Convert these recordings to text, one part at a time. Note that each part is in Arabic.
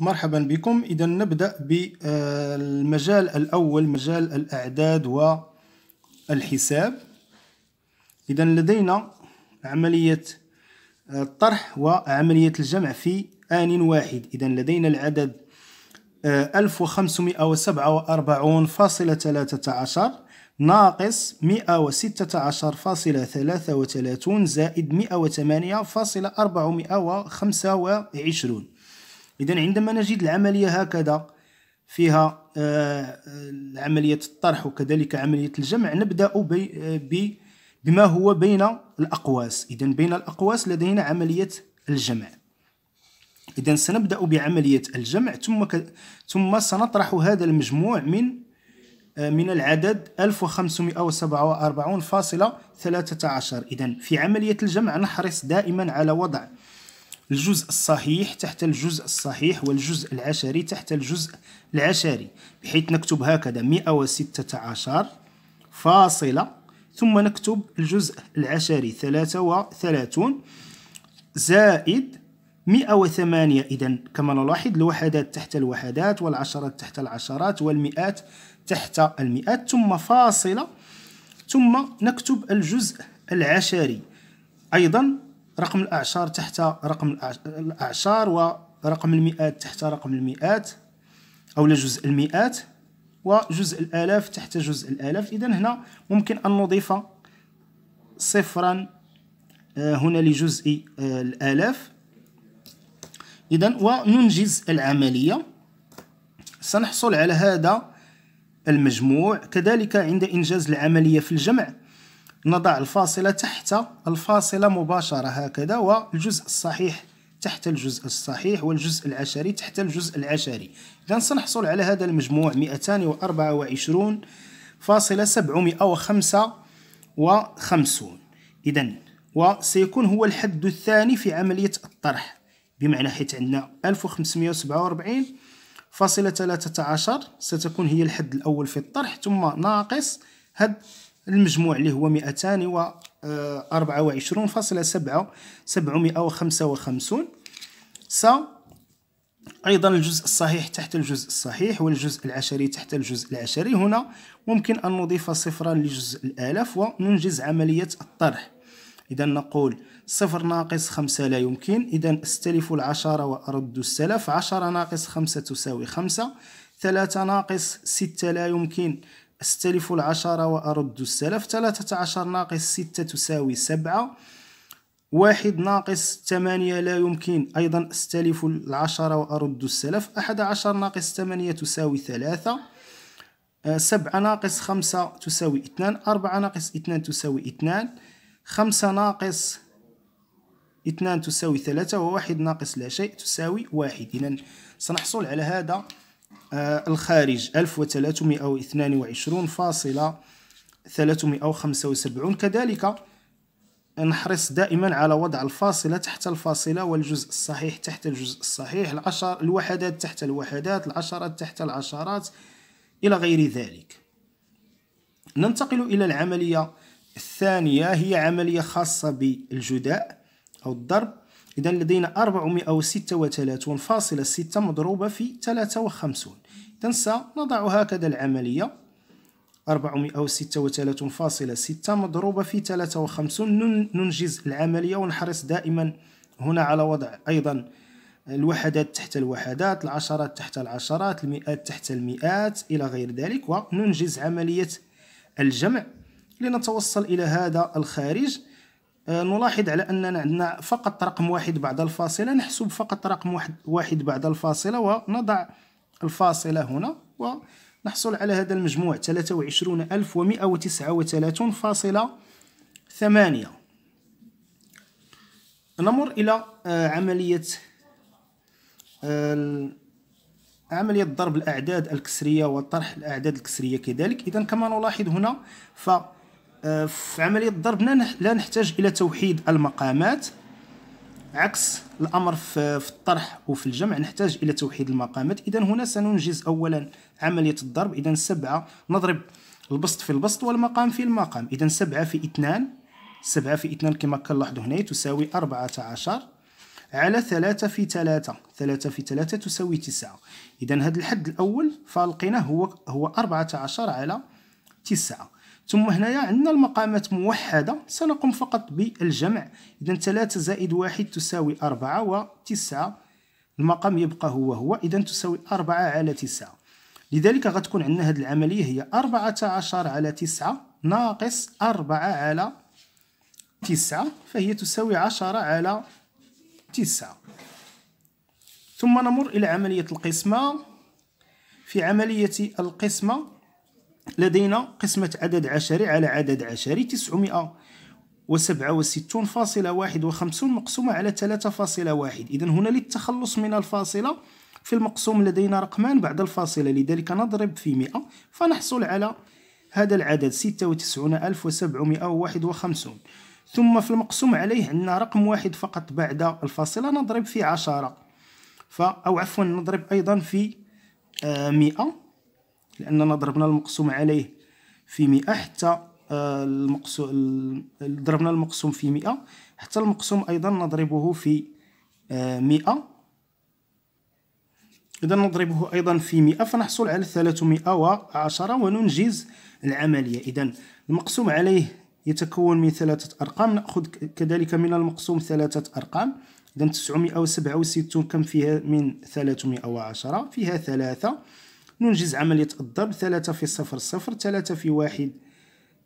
مرحبا بكم اذا نبدا بالمجال الاول مجال الاعداد والحساب اذا لدينا عمليه الطرح وعمليه الجمع في ان واحد اذا لدينا العدد 1547.13 ناقص 116.33 زائد 108.425 إذا عندما نجد العملية هكذا فيها آه، عملية الطرح وكذلك عملية الجمع نبدأ بما هو بين الأقواس إذا بين الأقواس لدينا عملية الجمع إذا سنبدأ بعملية الجمع ثم ك... ثم سنطرح هذا المجموع من آه، من العدد 1547.13 إذا في عملية الجمع نحرص دائما على وضع الجزء الصحيح تحت الجزء الصحيح والجزء العشري تحت الجزء العشري بحيث نكتب هكذا 116 فاصلة ثم نكتب الجزء العشري 33 زائد 108 إذا كما نلاحظ الوحدات تحت الوحدات والعشرات تحت العشرات والمئات تحت المئات ثم فاصلة ثم نكتب الجزء العشري أيضا رقم الأعشار تحت رقم الأعشار ورقم المئات تحت رقم المئات أو جزء المئات وجزء الآلاف تحت جزء الآلاف إذا هنا ممكن أن نضيف صفرا آه، هنا لجزء آه، الآلاف إذا وننجز العملية سنحصل على هذا المجموع كذلك عند إنجاز العملية في الجمع نضع الفاصلة تحت الفاصلة مباشرة هكذا والجزء الصحيح تحت الجزء الصحيح والجزء العشري تحت الجزء العشري إذا سنحصل على هذا المجموع 224 فاصلة 755 إذا وسيكون هو الحد الثاني في عملية الطرح بمعنى حيث عندنا 1547 فاصلة 13 ستكون هي الحد الأول في الطرح ثم ناقص هاد المجموع اللي هو 224.7 آه، س أيضا الجزء الصحيح تحت الجزء الصحيح والجزء العشري تحت الجزء العشري هنا ممكن أن نضيف صفرا لجزء الآلاف وننجز عملية الطرح إذا نقول صفر ناقص خمسة لا يمكن إذا أستلف العشرة وأرد السلف عشرة ناقص خمسة تساوي خمسة ثلاثة ناقص ستة لا يمكن أستلف العشرة وأرد السلف ثلاثة عشر ناقص ستة تساوي سبعة واحد ناقص ثمانية لا يمكن أيضا أستلف العشرة وأرد السلف أحد عشر ناقص ثمانية تساوي ثلاثة آه، سبعة ناقص خمسة تساوي اثنان أربعة ناقص اثنان تساوي اثنان خمسة ناقص اثنان تساوي ثلاثة وواحد ناقص لا شيء تساوي واحد إذا سنحصل على هذا آه، الخارج 1322.375 كذلك نحرص دائما على وضع الفاصلة تحت الفاصلة والجزء الصحيح تحت الجزء الصحيح العشر الوحدات تحت الوحدات العشرات تحت العشرات إلى غير ذلك ننتقل إلى العملية الثانية هي عملية خاصة بالجداء أو الضرب إذا لدينا 436.6 مضروبة في 53 إذا سنضع هكذا العملية 436.6 مضروبة في 53 ننجز العملية ونحرص دائما هنا على وضع أيضا الوحدات تحت الوحدات العشرات تحت العشرات المئات تحت المئات إلى غير ذلك وننجز عملية الجمع لنتوصل إلى هذا الخارج آه، نلاحظ على أننا عندنا فقط رقم واحد بعد الفاصلة نحسب فقط رقم واحد بعد الفاصلة ونضع الفاصلة هنا ونحصل على هذا المجموع 23139.8 نمر إلى آه، عملية آه، عملية ضرب الأعداد الكسرية وطرح الأعداد الكسرية كذلك إذا كما نلاحظ هنا ف آه، في عملية الضرب لا نحتاج إلى توحيد المقامات عكس الأمر في الطرح وفي الجمع نحتاج إلى توحيد المقامات إذا هنا سننجز أولا عملية الضرب إذا سبعة نضرب البسط في البسط والمقام في المقام إذا سبعة في اثنان سبعة في اثنان كما كنلاحظوا هنا تساوي أربعة عشر على ثلاثة في ثلاثة ثلاثة في ثلاثة تساوي تسعة إذا هذا الحد الأول فلقيناه هو هو أربعة عشر على تسعة ثم هنايا عندنا المقامات موحدة سنقوم فقط بالجمع إذا 3 زائد 1 تساوي 4 و 9 المقام يبقى هو هو إذا تساوي 4 على 9 لذلك غتكون عندنا هذه العملية هي 14 على 9 ناقص 4 على 9 فهي تساوي 10 على 9 ثم نمر إلى عملية القسمة في عملية القسمة لدينا قسمة عدد عشري على عدد عشري وخمسون مقسومة على فاصلة واحد إذا هنا للتخلص من الفاصلة في المقسوم لدينا رقمان بعد الفاصلة لذلك نضرب في مئة فنحصل على هذا العدد ستة وتسعون ألف وسبعمائة وواحد وخمسون ثم في المقسوم عليه عندنا رقم واحد فقط بعد الفاصلة نضرب في عشرة ف أو عفوا نضرب أيضا في آه، مئة لأننا ضربنا المقسوم عليه في 100 حتى آه، المقسوم ضربنا المقسوم في 100 حتى المقسوم أيضا نضربه في 100 آه، إذا نضربه أيضا في 100 فنحصل على 310 وننجز العملية إذا المقسوم عليه يتكون من ثلاثة أرقام نأخذ كذلك من المقسوم ثلاثة أرقام إذا 967 كم فيها من 310 فيها ثلاثة ننجز عملية الضرب ثلاثة في صفر صفر ثلاثة في واحد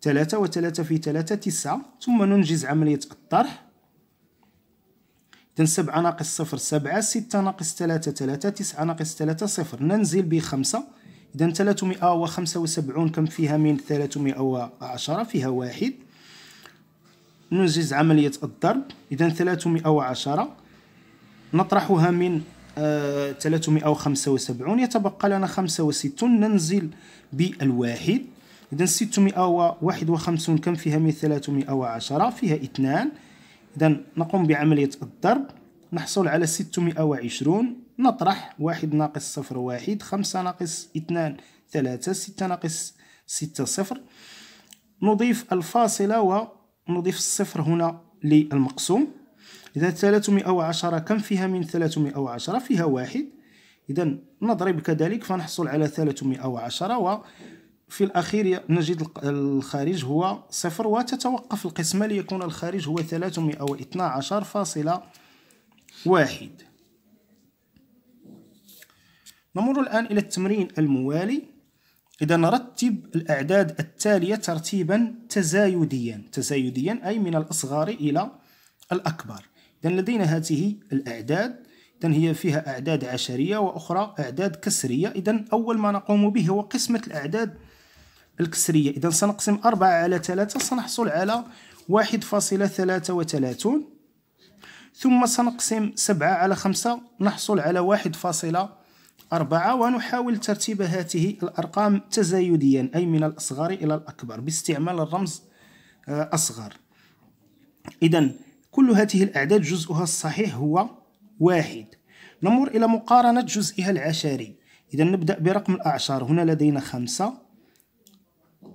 ثلاثة وثلاثة في ثلاثة تسعة ثم ننجز عملية الطرح إذن سبعة ناقص صفر سبعة ستة ناقص ثلاثة ثلاثة تسعة ناقص ثلاثة صفر ننزل بخمسة إذا ثلاثمائة وخمسة وسبعون كم فيها من ثلاثمائة وعشرة فيها واحد ننجز عملية الضرب إذا ثلاثمائة وعشرة نطرحها من 375 آه، يتبقى لنا 65 ننزل بالواحد إذا 651 كم فيها من 310 فيها 2 إذا نقوم بعملية الضرب نحصل على 620 نطرح واحد ناقص صفر واحد خمسة ناقص اثنان ثلاثة ستة ناقص ستة صفر نضيف الفاصلة ونضيف الصفر هنا للمقسوم إذا 310 كم فيها من 310 فيها واحد إذا نضرب كذلك فنحصل على 310 وفي الأخير نجد الخارج هو صفر وتتوقف القسمة ليكون الخارج هو 312 فاصلة واحد نمر الآن إلى التمرين الموالي إذا نرتب الأعداد التالية ترتيبا تزايديا تزايديا أي من الأصغر إلى الأكبر إذا لدينا هذه الأعداد إذا هي فيها أعداد عشرية وأخرى أعداد كسرية إذا أول ما نقوم به هو قسمة الأعداد الكسرية إذا سنقسم أربعة على ثلاثة سنحصل على واحد فاصلة ثلاثة وثلاثون ثم سنقسم سبعة على خمسة نحصل على واحد فاصلة أربعة ونحاول ترتيب هذه الأرقام تزايديا أي من الأصغر إلى الأكبر باستعمال الرمز آه، أصغر إذا كل هذه الأعداد جزءها الصحيح هو واحد نمر إلى مقارنة جزئها العشري إذا نبدأ برقم الأعشار هنا لدينا خمسة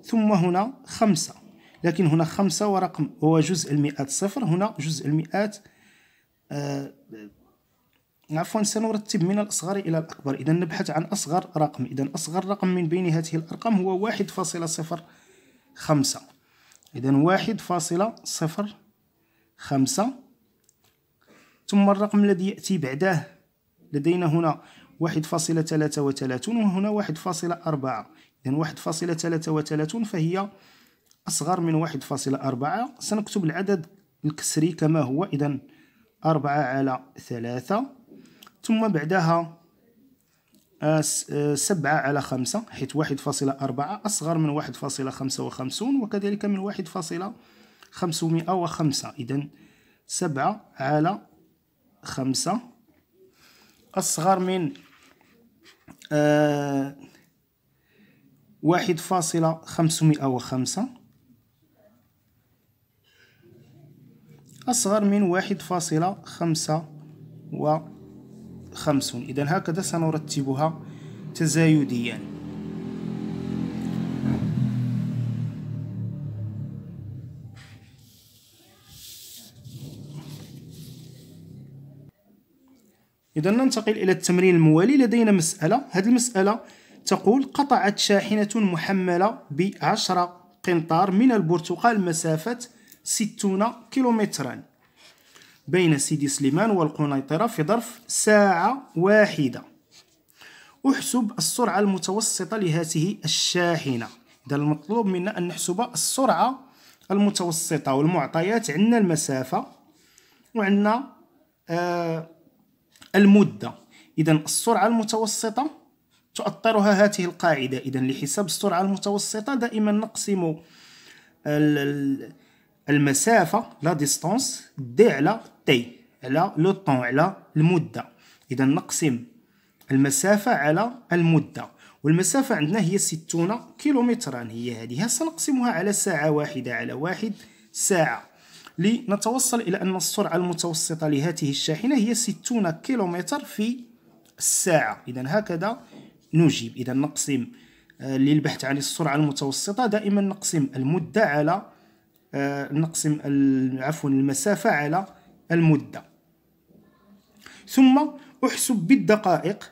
ثم هنا خمسة لكن هنا خمسة ورقم هو جزء المئات صفر هنا جزء المئات آه عفوا سنرتب من الأصغر إلى الأكبر إذا نبحث عن أصغر رقم إذا أصغر رقم من بين هذه الأرقام هو واحد فاصلة صفر خمسة إذا واحد فاصلة صفر خمسة ثم الرقم الذي يأتي بعده لدينا هنا واحد فاصلة ثلاثة وثلاثون وهنا واحد فاصلة أربعة إذن واحد فاصلة ثلاثة وثلاثون فهي أصغر من واحد فاصلة أربعة سنكتب العدد الكسري كما هو إذن أربعة على ثلاثة ثم بعدها آه، آه، سبعة على خمسة حيث واحد فاصلة أربعة أصغر من واحد فاصلة خمسة وخمسون وكذلك من واحد فاصلة خمسمائة وخمسة إذا سبعة على خمسة أصغر من آه، واحد فاصلة خمسمائة وخمسة أصغر من واحد فاصلة خمسة وخمسون إذا هكذا سنرتبها تزايديا إذا ننتقل إلى التمرين الموالي لدينا مسألة هذه المسألة تقول قطعت شاحنة محملة بعشرة قنطار من البرتقال مسافة ستون كيلومترا بين سيدي سليمان والقنيطرة في ظرف ساعة واحدة أحسب السرعة المتوسطة لهذه الشاحنة ده المطلوب منا أن نحسب السرعة المتوسطة والمعطيات عندنا المسافة وعندنا آه المدة إذا السرعة المتوسطة تؤطرها هذه القاعدة إذا لحساب السرعة المتوسطة دائما نقسم المسافة لا ديستونس دي على تي على لو طون على المدة إذا نقسم المسافة على المدة والمسافة عندنا هي 60 كيلومترا هي هذه سنقسمها على ساعة واحدة على واحد ساعة لنتوصل إلى أن السرعة المتوسطة لهذه الشاحنة هي 60 كيلومتر في الساعة إذا هكذا نجيب إذا نقسم آه، للبحث عن السرعة المتوسطة دائما نقسم المدة على آه، نقسم عفوا المسافة على المدة ثم احسب بالدقائق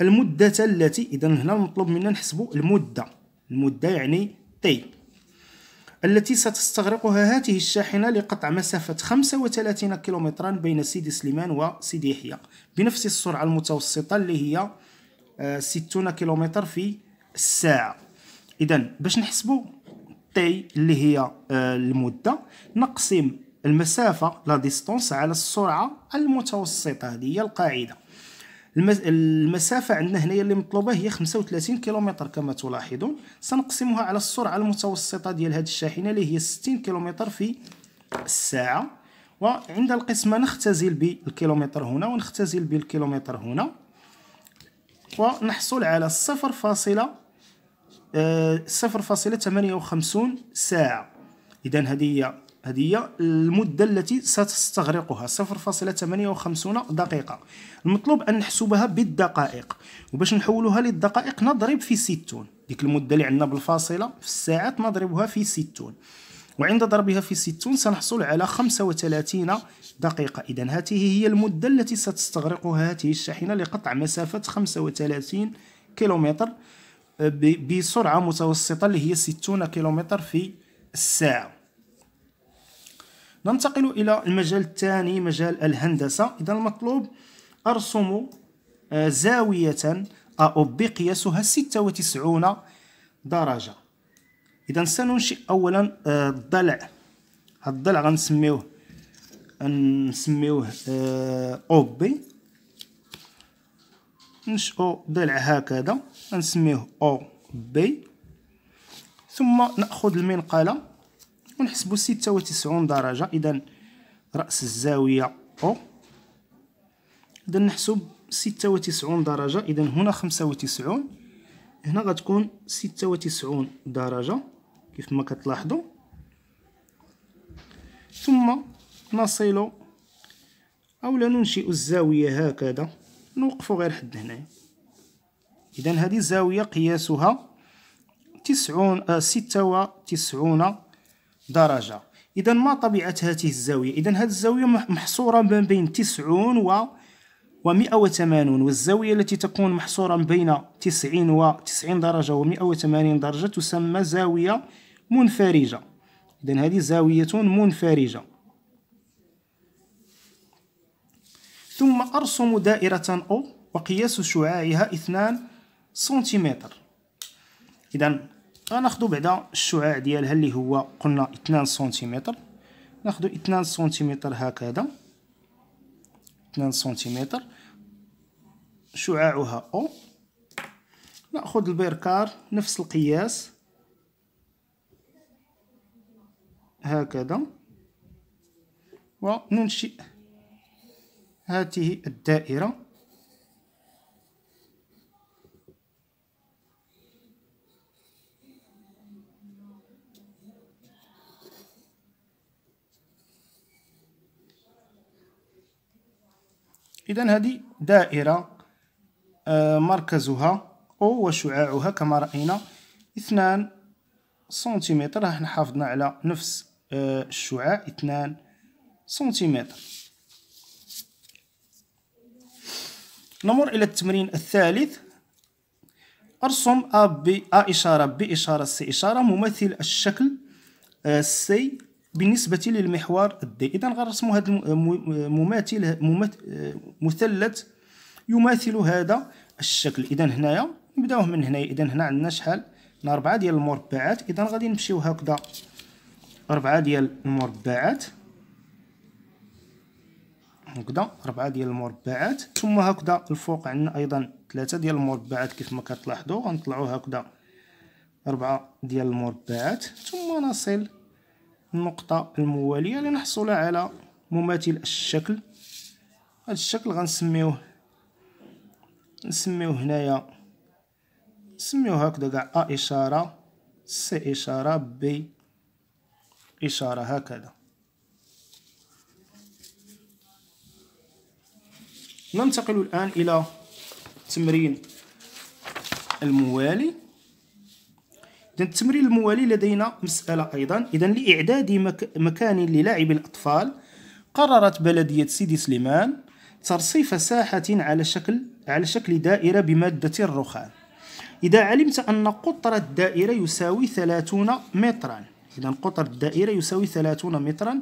المدة التي إذا هنا مطلوب منا نحسب المدة المدة يعني تي طيب. التي ستستغرقها هذه الشاحنة لقطع مسافة 35 كيلومترا بين سيدي سليمان وسيدي يحيى بنفس السرعة المتوسطة اللي هي 60 آه، كيلومتر في الساعة إذا باش نحسبوا تي اللي هي آه، المدة نقسم المسافة لا ديستونس على السرعة المتوسطة هذه هي القاعدة المسافة عندنا هنا اللي مطلوبة هي 35 كيلومتر كما تلاحظون سنقسمها على السرعة المتوسطة ديال هذه الشاحنة اللي هي 60 كيلومتر في الساعة وعند القسمة نختزل بالكيلومتر هنا ونختزل بالكيلومتر هنا ونحصل على 0.58 آه، ساعة إذا هذه هي هذه هي المدة التي ستستغرقها 0.58 دقيقة المطلوب أن نحسبها بالدقائق وباش نحولها للدقائق نضرب في 60 ديك المدة اللي عندنا بالفاصلة في الساعات نضربها في 60 وعند ضربها في 60 سنحصل على 35 دقيقة إذا هذه هي المدة التي ستستغرقها هذه الشاحنة لقطع مسافة 35 كيلومتر بسرعة متوسطة اللي هي 60 كيلومتر في الساعة ننتقل إلى المجال الثاني مجال الهندسة إذا المطلوب أرسم آه، زاوية أو بقياسها 96 درجة إذا سننشئ أولا آه، الضلع الضلع غنسميوه نسميوه آه، أو بي نشأو ضلع هكذا نسميه أو بي ثم نأخذ المنقلة ونحسبو ستة وتسعون درجة إذا رأس الزاوية أو إذا نحسب ستة وتسعون درجة إذا هنا خمسة وتسعون هنا غتكون ستة وتسعون درجة كيف ما كتلاحظوا ثم نصل أو لا ننشئ الزاوية هكذا نوقفوا غير حد هنا إذا هذه الزاوية قياسها تسعون آه، ستة وتسعون درجة إذا ما طبيعة هذه الزاوية إذا هذه الزاوية محصورة ما بين 90 و و180 والزاوية التي تكون محصورة بين 90 و 90 درجة و180 درجة تسمى زاوية منفرجة إذا هذه زاوية منفرجة ثم أرسم دائرة أو وقياس شعاعها 2 سنتيمتر إذا غناخدو بعدا الشعاع ديالها اللي هو قلنا 2 سنتيمتر ناخدو 2 سنتيمتر هكذا 2 سنتيمتر شعاعها او ناخذ البركار نفس القياس هكذا وننشئ هذه الدائره إذا هذه دائرة آه، مركزها أو وشعاعها كما رأينا اثنان سنتيمتر راح حافظنا على نفس آه، الشعاع اثنان سنتيمتر نمر إلى التمرين الثالث أرسم أ ب A إشارة ب إشارة C إشارة ممثل الشكل آه، سي بالنسبه للمحور الدي اذا غنرسمو هذا المماثل مثلث يماثل هذا الشكل اذا هنايا نبداوه من هنايا اذا هنا عندنا شحال عندنا 4 ديال المربعات اذا غادي نمشيو هكذا أربعة ديال المربعات هكذا أربعة ديال المربعات ثم هكذا الفوق عندنا ايضا ثلاثة ديال المربعات كيف ما كتلاحظوا غنطلعوا هكذا أربعة ديال المربعات ثم نصل النقطة الموالية لنحصل على مماثل الشكل هذا الشكل غنسميوه نسميوه هنايا نسميوه هكذا كاع ا اشاره سي اشاره بي اشاره هكذا ننتقل الان الى تمرين الموالي إذا التمرين الموالي لدينا مسألة أيضا إذا لإعداد مك... مكان للعب الأطفال قررت بلدية سيدي سليمان ترصيف ساحة على شكل على شكل دائرة بمادة الرخام إذا علمت أن قطر الدائرة يساوي 30 مترا إذا قطر الدائرة يساوي 30 مترا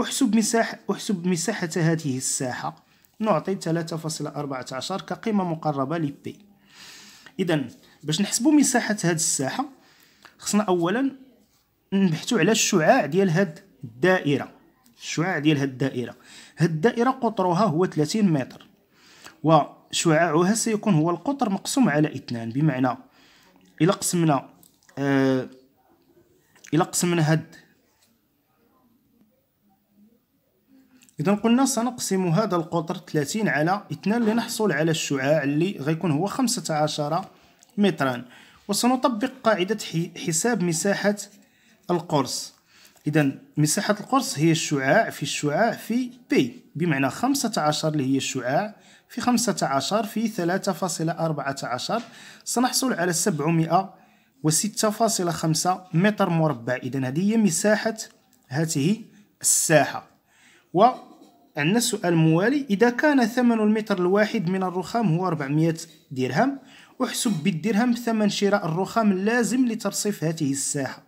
احسب مساحة احسب مساحة هذه الساحة نعطي 3.14 كقيمة مقربة لبي إذا باش نحسبوا مساحة هذه الساحة خصنا اولا نبحثوا على الشعاع ديال هاد الدائره الشعاع ديال هاد الدائره هاد الدائره قطرها هو 30 متر وشعاعها سيكون هو القطر مقسوم على اثنان بمعنى الا قسمنا آه الا قسمنا هاد اذا قلنا سنقسم هذا القطر 30 على 2 لنحصل على الشعاع اللي غيكون هو 15 مترا وسنطبق قاعدة حساب مساحة القرص إذا مساحة القرص هي الشعاع في الشعاع في بي بمعنى 15 اللي هي الشعاع في 15 في 3.14 سنحصل على 706.5 متر مربع إذا هذه هي مساحة هذه الساحة وعندنا سؤال موالي إذا كان ثمن المتر الواحد من الرخام هو 400 درهم وحسب بالدرهم ثمن شراء الرخام اللازم لترصيف هذه الساحة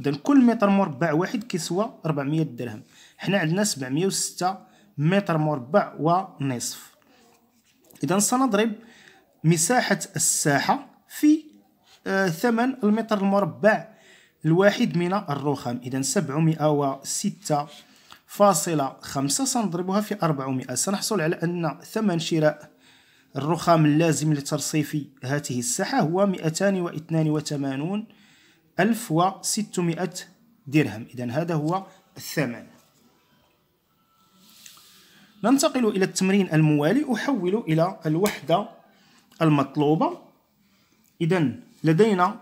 إذا كل متر مربع واحد كيسوى 400 درهم حنا عندنا 706 متر مربع ونصف إذا سنضرب مساحة الساحة في آه، ثمن المتر المربع الواحد من الرخام إذا 706 فاصلة خمسة سنضربها في 400 سنحصل على أن ثمن شراء الرخام اللازم لترصيف هاته الساحة هو 282 ألف وستمائة درهم إذا هذا هو الثمن ننتقل إلى التمرين الموالي أحول إلى الوحدة المطلوبة إذا لدينا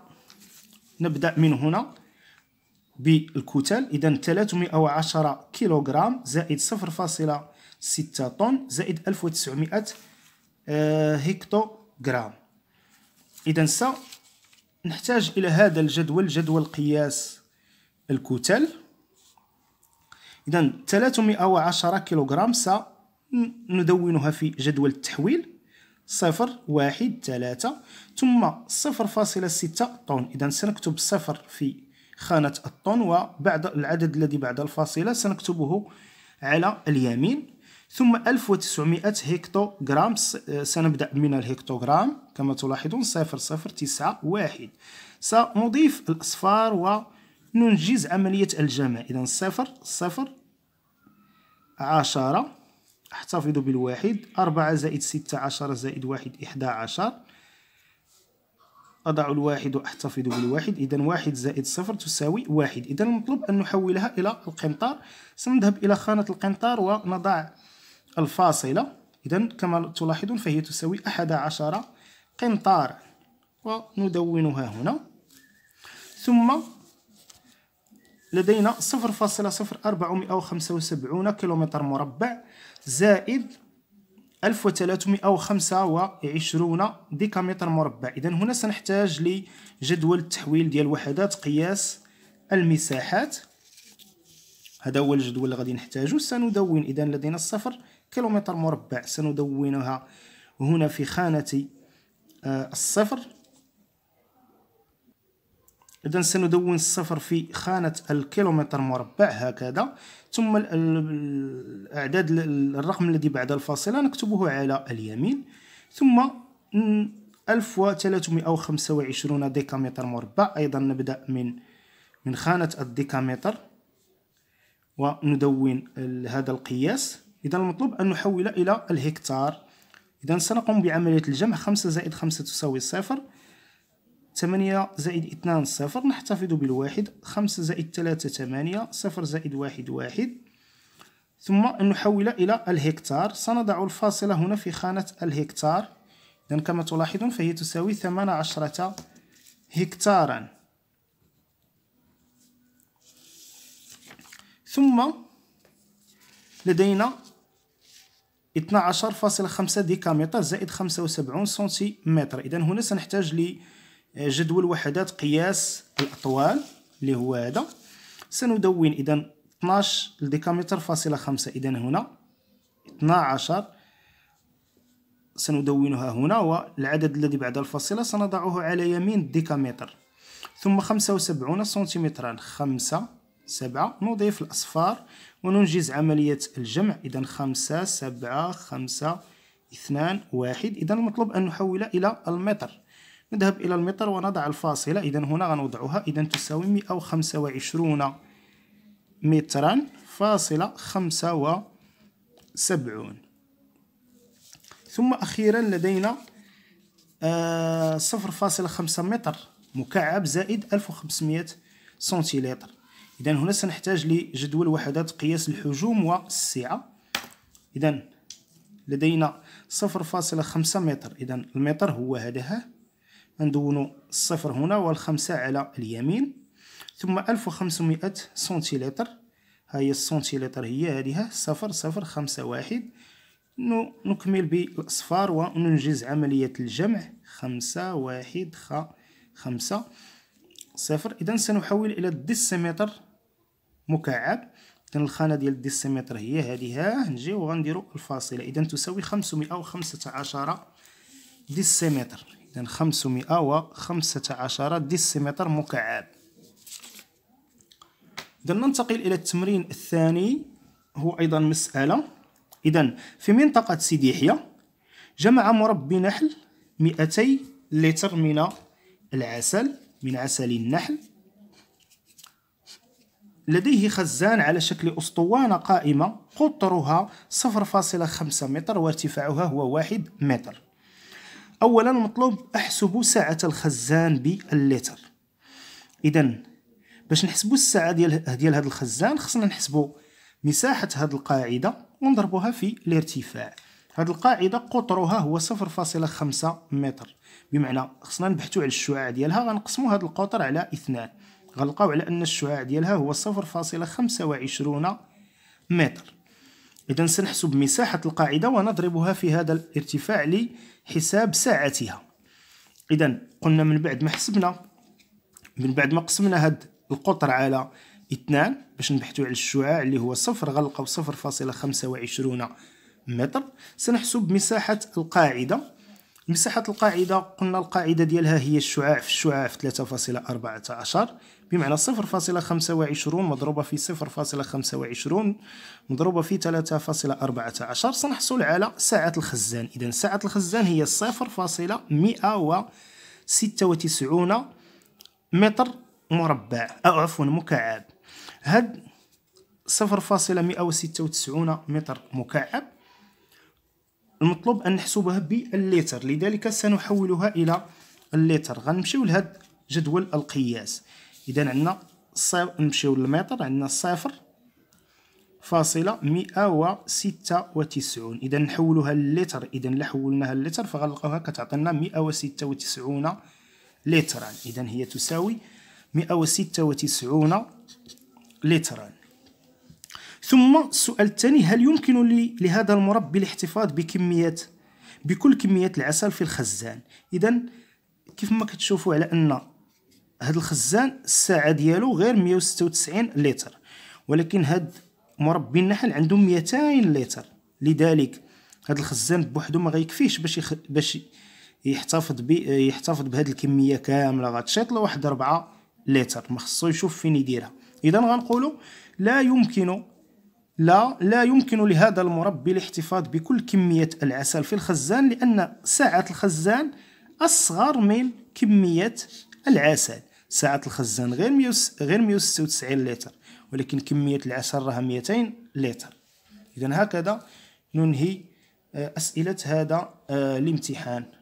نبدأ من هنا بالكتل إذا 310 كيلوغرام زائد 0.6 طن زائد 1900 هكتوغرام آه، اذا سنحتاج نحتاج الى هذا الجدول جدول قياس الكتل اذا 310 كيلوغرام سندونها في جدول التحويل صفر واحد ثلاثة ثم صفر فاصلة ستة طن إذا سنكتب صفر في خانة الطن وبعد العدد الذي بعد الفاصلة سنكتبه على اليمين ثم 1900 هكتوغرام آه، سنبدأ من الهكتوغرام كما تلاحظون 0091 سنضيف الأصفار وننجز عملية الجمع إذا 0 0 10 احتفظ بالواحد 4 زائد 6 10 زائد 1 11 أضع الواحد وأحتفظ بالواحد إذا 1 زائد 0 تساوي 1 إذا المطلوب أن نحولها إلى القنطار سنذهب إلى خانة القنطار ونضع الفاصلة إذا كما تلاحظون فهي تساوي أحد عشر قنطار وندونها هنا ثم لدينا 0.0475 كيلومتر مربع زائد 1325 ديكامتر مربع إذا هنا سنحتاج لجدول التحويل ديال وحدات قياس المساحات هذا هو الجدول اللي غادي نحتاجه سندون إذا لدينا الصفر كيلومتر مربع سندونها هنا في خانة آه، الصفر إذا سندون الصفر في خانة الكيلومتر مربع هكذا ثم الأعداد الرقم الذي بعد الفاصلة نكتبه على اليمين ثم 1325 ديكامتر مربع أيضا نبدأ من من خانة الديكامتر وندون هذا القياس إذا المطلوب أن نحول إلى الهكتار إذا سنقوم بعملية الجمع خمسة زائد خمسة تساوي صفر ثمانية زائد اثنان صفر نحتفظ بالواحد خمسة زائد ثلاثة ثمانية صفر زائد واحد واحد ثم أن نحول إلى الهكتار سنضع الفاصلة هنا في خانة الهكتار إذا كما تلاحظون فهي تساوي ثمان عشرة هكتارا ثم لدينا 12.5 ديكامتر زائد 75 سنتيمتر اذا هنا سنحتاج لجدول وحدات قياس الاطوال اللي هو هذا سندون اذا 12 ديكامتر فاصلة 5 اذا هنا 12 سندونها هنا والعدد الذي بعد الفاصلة سنضعه على يمين الديكامتر ثم 75 سنتيمترا 5 سبعة نضيف الأصفار وننجز عملية الجمع إذا خمسة سبعة خمسة اثنان واحد إذا المطلوب أن نحول إلى المتر نذهب إلى المتر ونضع الفاصلة إذا هنا غنوضعها إذا تساوي مئة وخمسة وعشرون مترا فاصلة خمسة وسبعون ثم أخيرا لدينا آه، صفر فاصلة خمسة متر مكعب زائد ألف وخمسمائة سنتيلتر إذا هنا سنحتاج لجدول وحدات قياس الحجوم والسعة إذا لدينا صفر فاصلة خمسة متر إذا المتر هو هذا ندون الصفر هنا والخمسة على اليمين ثم ألف وخمسمائة سنتيلتر هاي السنتيلتر هي هذه صفر صفر خمسة واحد نكمل بالأصفار وننجز عملية الجمع خمسة واحد خ خمسة صفر إذا سنحول إلى الديسيمتر مكعب إذا الخانة ديال الديسيمتر هي هذه نجي وغنديروا الفاصلة إذا تساوي 515 ديسيمتر إذا 515 ديسيمتر مكعب إذا ننتقل إلى التمرين الثاني هو أيضا مسألة إذا في منطقة سيدي يحيى جمع مربي نحل 200 لتر من العسل من عسل النحل لديه خزان على شكل أسطوانة قائمة قطرها 0.5 متر وارتفاعها هو 1 متر أولا مطلوب أحسب سعة الخزان باللتر إذا باش نحسبوا السعة ديال ديال هذا الخزان خصنا نحسبوا مساحة هذه القاعدة ونضربوها في الارتفاع هذه القاعدة قطرها هو 0.5 متر بمعنى خصنا نبحثو على الشعاع ديالها غنقسمو هذا القطر على اثنان غنلقاو على أن الشعاع ديالها هو 0.25 متر إذا سنحسب مساحة القاعدة ونضربها في هذا الارتفاع لحساب ساعتها إذا قلنا من بعد ما حسبنا من بعد ما قسمنا هاد القطر على اثنان باش نبحثو على الشعاع اللي هو صفر غنلقاو صفر فاصلة خمسة وعشرون متر سنحسب مساحة القاعدة مساحة القاعدة قلنا القاعدة ديالها هي الشعاع في الشعاع في 3.14 بمعنى 0.25 مضروبة في 0.25 مضروبة في 3.14 سنحصل على ساعة الخزان إذا ساعة الخزان هي 0.196 متر مربع أو عفوا مكعب هاد 0.196 متر مكعب المطلوب أن نحسبها بالليتر لذلك سنحولها إلى الليتر غنمشيو لهذا جدول القياس إذا عندنا صفر نمشيو للمتر عندنا صفر فاصلة مئة وستة وتسعون إذا نحولها للتر إذا إلا حولناها للتر فغنلقاوها كتعطينا مئة وستة وتسعون لترا إذا هي تساوي مئة وستة وتسعون لترا ثم السؤال الثاني هل يمكن لهذا المربي الاحتفاظ بكميات بكل كميات العسل في الخزان اذا كيف ما كتشوفوا على ان هذا الخزان الساعه ديالو غير 196 لتر ولكن هذا مربي النحل عنده 200 لتر لذلك هذا الخزان بوحده ما غيكفيش باش يخ... باش يحتفظ ب يحتفظ بهذه الكميه كامله غتشيط له واحد 4 لتر ما خصو يشوف فين يديرها اذا غنقولوا لا يمكن لا لا يمكن لهذا المربي الاحتفاظ بكل كمية العسل في الخزان لأن ساعة الخزان أصغر من كمية العسل ساعة الخزان غير ميوس غير 196 لتر ولكن كمية العسل راها 200 لتر إذا هكذا ننهي آه، أسئلة هذا آه، الامتحان